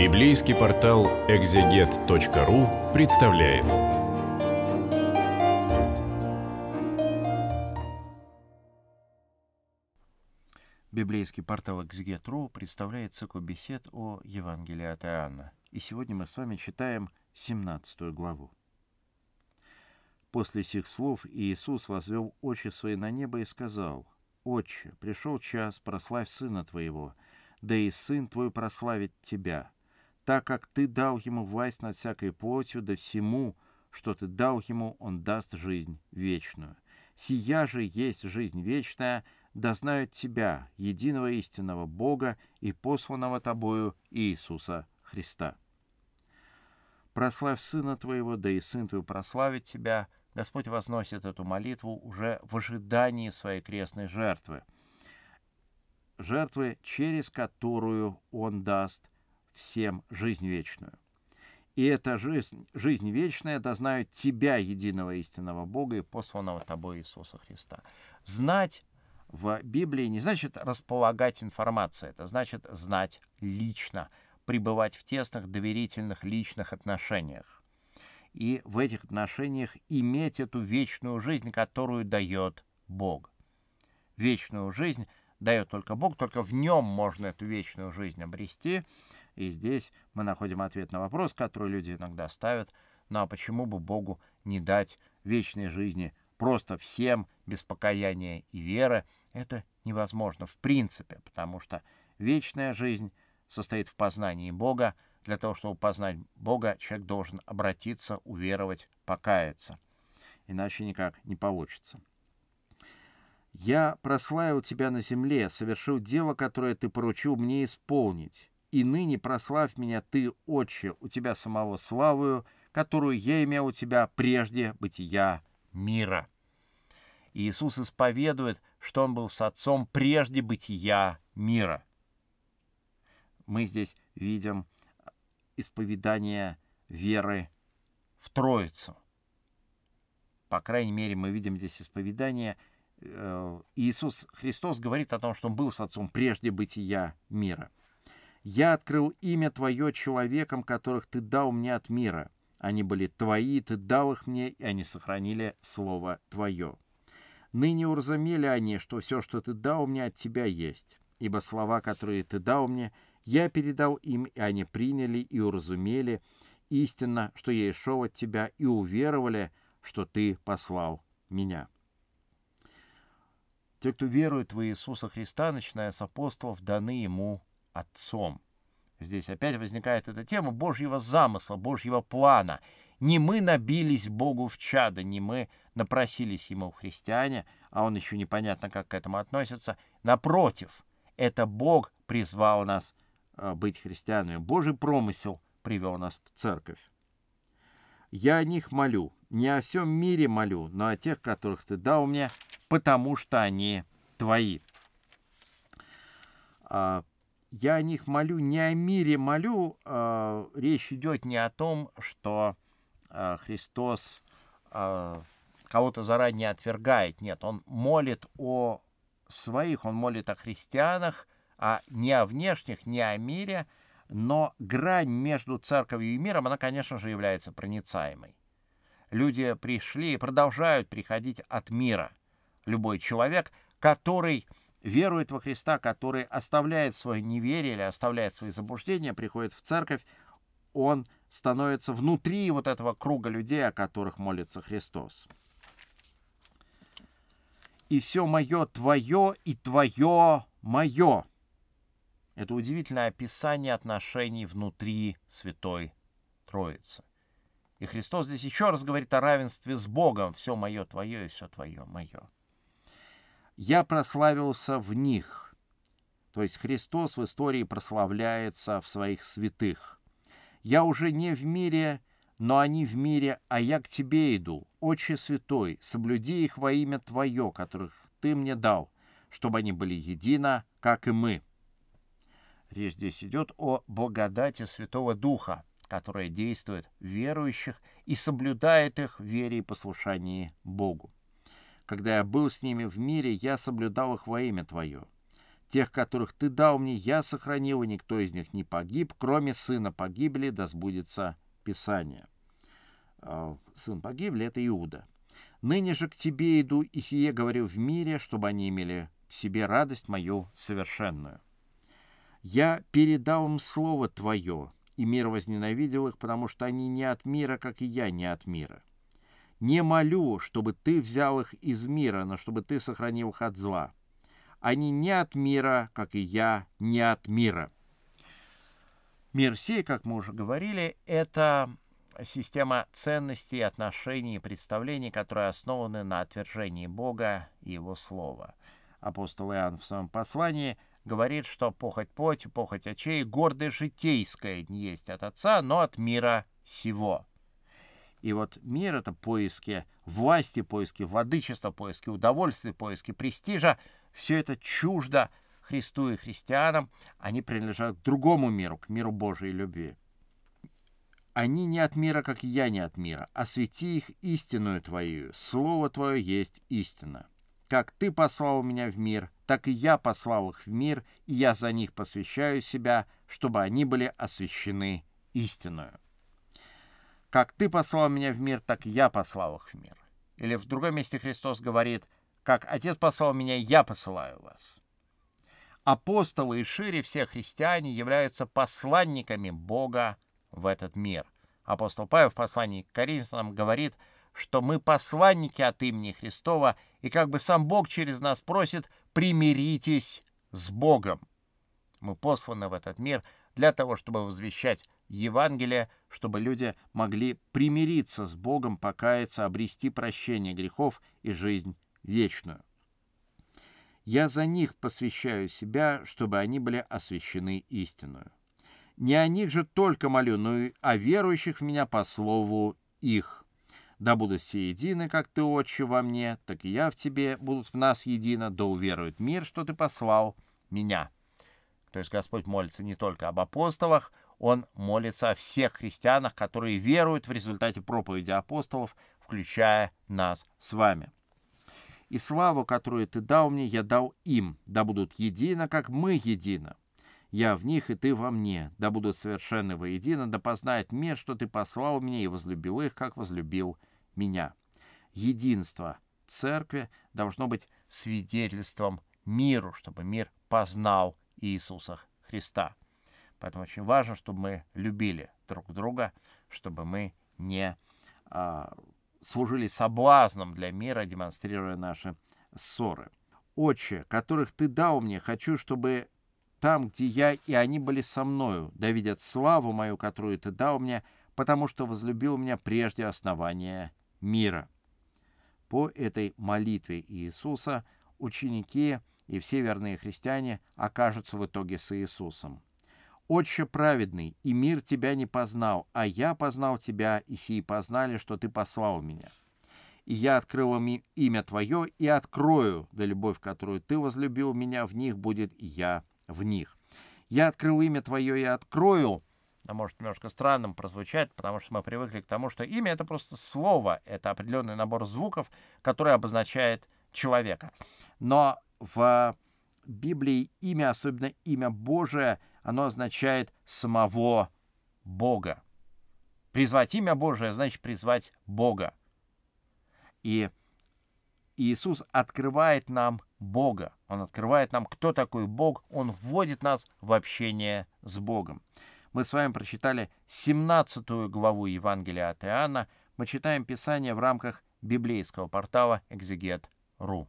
Библейский портал экзегет.ру представляет. Библейский портал экзегет.ру представляет цикл бесед о Евангелии от Иоанна. И сегодня мы с вами читаем 17 главу. После сих слов Иисус возвел очи свои на небо и сказал, «Отче, пришел час, прославь Сына Твоего, да и Сын Твой прославит Тебя, так как ты дал ему власть над всякой плотью, да всему, что ты дал ему, он даст жизнь вечную. Сия же есть жизнь вечная, да знают тебя, единого истинного Бога и посланного тобою Иисуса Христа. Прославь Сына Твоего, да и Сын Твой прославит Тебя. Господь возносит эту молитву уже в ожидании своей крестной жертвы. Жертвы, через которую Он даст всем жизнь вечную. И эта жизнь, жизнь вечная да знают Тебя, единого истинного Бога и посланного Тобой Иисуса Христа. Знать в Библии не значит располагать информацией, это значит знать лично, пребывать в тесных, доверительных, личных отношениях. И в этих отношениях иметь эту вечную жизнь, которую дает Бог. Вечную жизнь дает только Бог, только в нем можно эту вечную жизнь обрести. И здесь мы находим ответ на вопрос, который люди иногда ставят, ну а почему бы Богу не дать вечной жизни просто всем без покаяния и веры? Это невозможно в принципе, потому что вечная жизнь состоит в познании Бога. Для того, чтобы познать Бога, человек должен обратиться, уверовать, покаяться. Иначе никак не получится. «Я просваивал тебя на земле, совершил дело, которое ты поручил мне исполнить и ныне прославь меня ты, Отче, у тебя самого славою, которую я имел у тебя прежде бытия мира». Иисус исповедует, что Он был с Отцом прежде бытия мира. Мы здесь видим исповедание веры в Троицу. По крайней мере, мы видим здесь исповедание. Э, Иисус Христос говорит о том, что Он был с Отцом прежде бытия мира – я открыл имя Твое человеком, которых Ты дал мне от мира. Они были Твои, Ты дал их мне, и они сохранили Слово Твое. Ныне уразумели они, что все, что Ты дал мне, от Тебя есть. Ибо слова, которые Ты дал мне, я передал им, и они приняли и уразумели истинно, что я и шел от Тебя, и уверовали, что Ты послал меня». Те, кто верует в Иисуса Христа, начиная с апостолов, даны ему Отцом. Здесь опять возникает эта тема Божьего замысла, Божьего плана. Не мы набились Богу в чадо, не мы напросились Ему в христиане, а он еще непонятно, как к этому относится. Напротив, это Бог призвал нас э, быть христианами. Божий промысел привел нас в церковь. Я о них молю, не о всем мире молю, но о тех, которых ты дал мне, потому что они твои. А, я о них молю, не о мире молю, э, речь идет не о том, что э, Христос э, кого-то заранее отвергает. Нет, он молит о своих, он молит о христианах, а не о внешних, не о мире, но грань между церковью и миром, она, конечно же, является проницаемой. Люди пришли и продолжают приходить от мира. Любой человек, который верует во Христа, который оставляет свое неверие или оставляет свои заблуждения, приходит в церковь, он становится внутри вот этого круга людей, о которых молится Христос. «И все мое твое, и твое мое». Это удивительное описание отношений внутри Святой Троицы. И Христос здесь еще раз говорит о равенстве с Богом. Все мое твое и все твое мое. Я прославился в них. То есть Христос в истории прославляется в своих святых. Я уже не в мире, но они в мире, а я к тебе иду, Отче Святой, соблюди их во имя Твое, которых Ты мне дал, чтобы они были едино, как и мы. Речь здесь идет о благодати Святого Духа, которая действует в верующих и соблюдает их в вере и послушании Богу. Когда я был с ними в мире, я соблюдал их во имя Твое. Тех, которых Ты дал мне, я сохранил, и никто из них не погиб, кроме сына погибли, да сбудется Писание». А, Сын погибли — это Иуда. «Ныне же к Тебе иду, и сие говорю в мире, чтобы они имели в себе радость мою совершенную. Я передал им слово Твое, и мир возненавидел их, потому что они не от мира, как и я не от мира. Не молю, чтобы ты взял их из мира, но чтобы ты сохранил их от зла. Они не от мира, как и я, не от мира. Мир сей, как мы уже говорили, это система ценностей, отношений и представлений, которые основаны на отвержении Бога и Его Слова. Апостол Иоанн в своем послании говорит, что похоть плоти, похоть очей, гордое житейское не есть от Отца, но от мира сего. И вот мир — это поиски власти, поиски владычества, поиски удовольствия, поиски престижа. Все это чуждо Христу и христианам. Они принадлежат к другому миру, к миру Божьей любви. Они не от мира, как я не от мира. Освети их истинную Твою. Слово Твое есть истина. Как Ты послал меня в мир, так и я послал их в мир, и я за них посвящаю себя, чтобы они были освящены истинную. Как ты послал меня в мир, так я послал их в мир. Или в другом месте Христос говорит, как Отец послал меня, я посылаю вас. Апостолы и шире все христиане являются посланниками Бога в этот мир. Апостол Павел в послании к Коринфянам говорит, что мы посланники от имени Христова, и как бы сам Бог через нас просит, примиритесь с Богом. Мы посланы в этот мир – для того, чтобы возвещать Евангелие, чтобы люди могли примириться с Богом, покаяться, обрести прощение грехов и жизнь вечную. Я за них посвящаю себя, чтобы они были освящены истинную. Не о них же только молю, но и о верующих в меня по слову их. Да будут все едины, как ты, Отче, во мне, так и я в тебе, будут в нас едино, да уверует мир, что ты послал меня». То есть Господь молится не только об апостолах, Он молится о всех христианах, которые веруют в результате проповеди апостолов, включая нас с вами. «И славу, которую ты дал мне, я дал им, да будут едино, как мы едино. Я в них, и ты во мне, да будут совершенны воедино, да познает мир, что ты послал мне и возлюбил их, как возлюбил меня». Единство церкви должно быть свидетельством миру, чтобы мир познал Иисуса Христа. Поэтому очень важно, чтобы мы любили друг друга, чтобы мы не а, служили соблазном для мира, демонстрируя наши ссоры. «Отче, которых ты дал мне, хочу, чтобы там, где я, и они были со мною, да видят славу мою, которую ты дал мне, потому что возлюбил меня прежде основания мира». По этой молитве Иисуса ученики и все верные христиане окажутся в итоге с Иисусом. «Отче праведный, и мир тебя не познал, а я познал тебя, и сии познали, что ты послал меня. И я открыл им имя твое, и открою, да любовь, которую ты возлюбил меня, в них будет я в них. Я открыл имя твое и открою, может немножко странным прозвучать, потому что мы привыкли к тому, что имя — это просто слово, это определенный набор звуков, который обозначает человека. Но в Библии имя, особенно имя Божие, оно означает самого Бога. Призвать имя Божие значит призвать Бога. И Иисус открывает нам Бога. Он открывает нам, кто такой Бог. Он вводит нас в общение с Богом. Мы с вами прочитали 17 главу Евангелия от Иоанна. Мы читаем Писание в рамках библейского портала «Экзегет.ру».